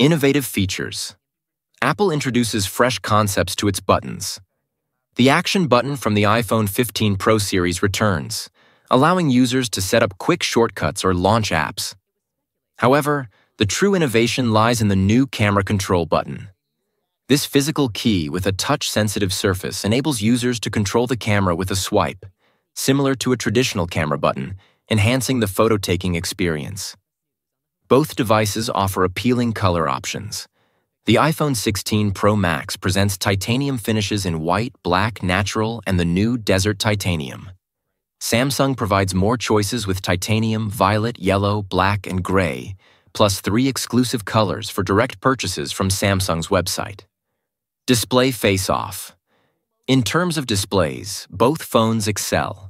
Innovative features. Apple introduces fresh concepts to its buttons. The Action button from the iPhone 15 Pro series returns, allowing users to set up quick shortcuts or launch apps. However, the true innovation lies in the new Camera Control button. This physical key with a touch-sensitive surface enables users to control the camera with a swipe, similar to a traditional camera button, enhancing the photo-taking experience. Both devices offer appealing color options. The iPhone 16 Pro Max presents titanium finishes in white, black, natural, and the new Desert Titanium. Samsung provides more choices with titanium, violet, yellow, black, and gray, plus three exclusive colors for direct purchases from Samsung's website. Display Face-Off In terms of displays, both phones excel.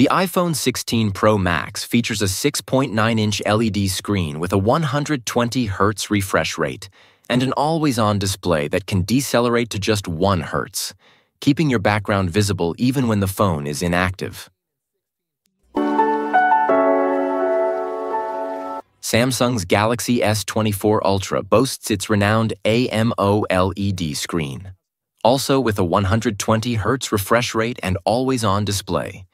The iPhone 16 Pro Max features a 6.9-inch LED screen with a 120 Hz refresh rate and an always-on display that can decelerate to just 1 Hz, keeping your background visible even when the phone is inactive. Samsung's Galaxy S24 Ultra boasts its renowned AMOLED screen, also with a 120 Hz refresh rate and always-on display.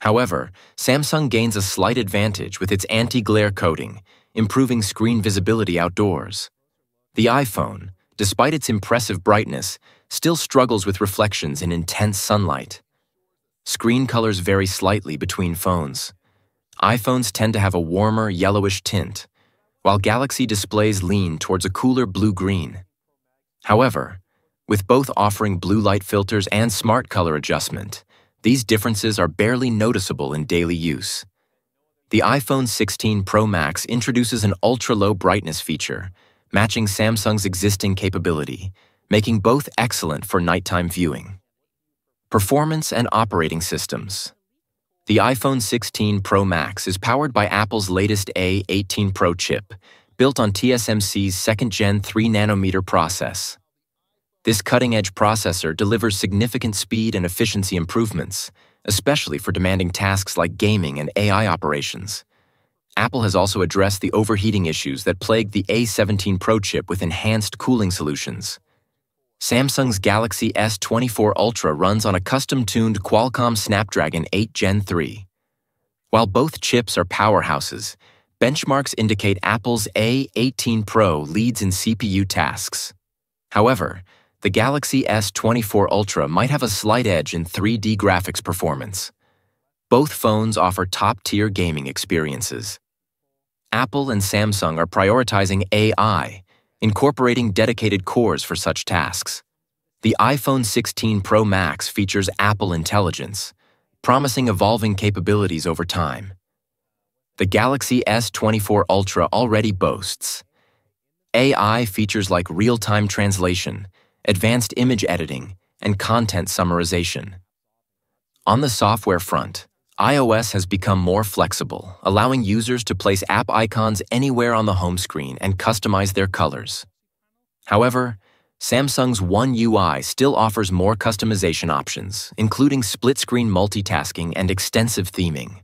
However, Samsung gains a slight advantage with its anti-glare coating, improving screen visibility outdoors. The iPhone, despite its impressive brightness, still struggles with reflections in intense sunlight. Screen colors vary slightly between phones. iPhones tend to have a warmer yellowish tint, while Galaxy displays lean towards a cooler blue-green. However, with both offering blue light filters and smart color adjustment, these differences are barely noticeable in daily use. The iPhone 16 Pro Max introduces an ultra-low brightness feature, matching Samsung's existing capability, making both excellent for nighttime viewing. Performance and operating systems. The iPhone 16 Pro Max is powered by Apple's latest A18 Pro chip, built on TSMC's 2nd Gen 3 nanometer process. This cutting-edge processor delivers significant speed and efficiency improvements, especially for demanding tasks like gaming and AI operations. Apple has also addressed the overheating issues that plagued the A17 Pro chip with enhanced cooling solutions. Samsung's Galaxy S24 Ultra runs on a custom-tuned Qualcomm Snapdragon 8 Gen 3. While both chips are powerhouses, benchmarks indicate Apple's A18 Pro leads in CPU tasks. However, the Galaxy S24 Ultra might have a slight edge in 3D graphics performance. Both phones offer top-tier gaming experiences. Apple and Samsung are prioritizing AI, incorporating dedicated cores for such tasks. The iPhone 16 Pro Max features Apple Intelligence, promising evolving capabilities over time. The Galaxy S24 Ultra already boasts AI features like real-time translation, advanced image editing, and content summarization. On the software front, iOS has become more flexible, allowing users to place app icons anywhere on the home screen and customize their colors. However, Samsung's One UI still offers more customization options, including split-screen multitasking and extensive theming.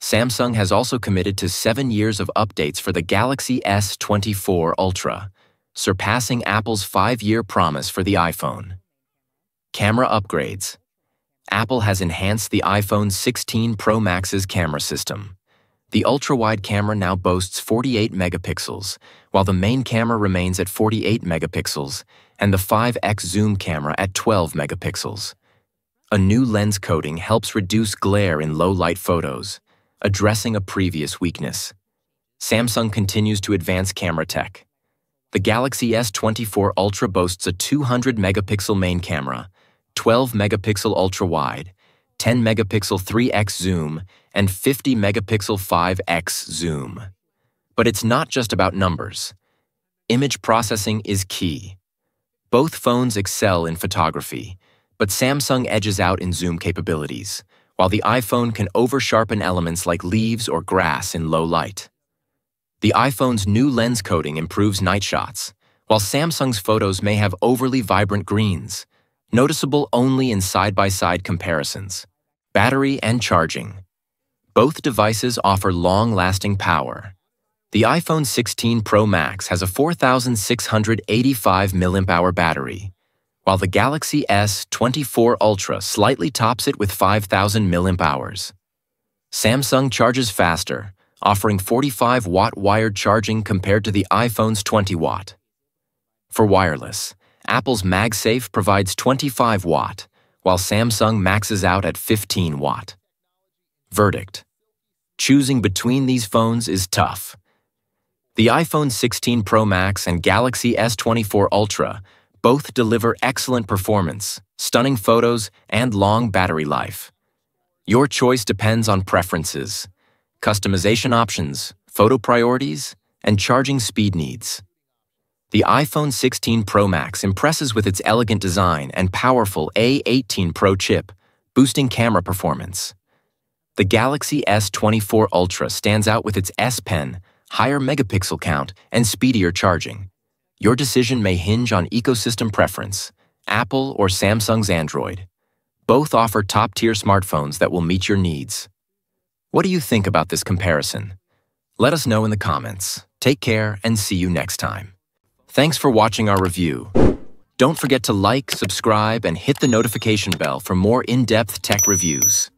Samsung has also committed to seven years of updates for the Galaxy S24 Ultra, surpassing Apple's five-year promise for the iPhone. Camera upgrades. Apple has enhanced the iPhone 16 Pro Max's camera system. The ultra-wide camera now boasts 48 megapixels, while the main camera remains at 48 megapixels and the 5x zoom camera at 12 megapixels. A new lens coating helps reduce glare in low-light photos, addressing a previous weakness. Samsung continues to advance camera tech. The Galaxy S24 Ultra boasts a 200-megapixel main camera, 12-megapixel ultra-wide, 10-megapixel 3x zoom, and 50-megapixel 5x zoom. But it's not just about numbers. Image processing is key. Both phones excel in photography, but Samsung edges out in zoom capabilities, while the iPhone can over-sharpen elements like leaves or grass in low light. The iPhone's new lens coating improves night shots, while Samsung's photos may have overly vibrant greens, noticeable only in side-by-side comparisons. Battery and charging. Both devices offer long-lasting power. The iPhone 16 Pro Max has a 4,685 mAh battery, while the Galaxy S24 Ultra slightly tops it with 5,000 mAh. Samsung charges faster, offering 45 watt wired charging compared to the iPhone's 20 watt. For wireless, Apple's MagSafe provides 25 watt, while Samsung maxes out at 15 watt. Verdict Choosing between these phones is tough. The iPhone 16 Pro Max and Galaxy S24 Ultra both deliver excellent performance, stunning photos, and long battery life. Your choice depends on preferences, customization options, photo priorities, and charging speed needs. The iPhone 16 Pro Max impresses with its elegant design and powerful A18 Pro chip, boosting camera performance. The Galaxy S24 Ultra stands out with its S Pen, higher megapixel count, and speedier charging. Your decision may hinge on ecosystem preference, Apple or Samsung's Android. Both offer top-tier smartphones that will meet your needs. What do you think about this comparison? Let us know in the comments. Take care and see you next time. Thanks for watching our review. Don't forget to like, subscribe, and hit the notification bell for more in-depth tech reviews.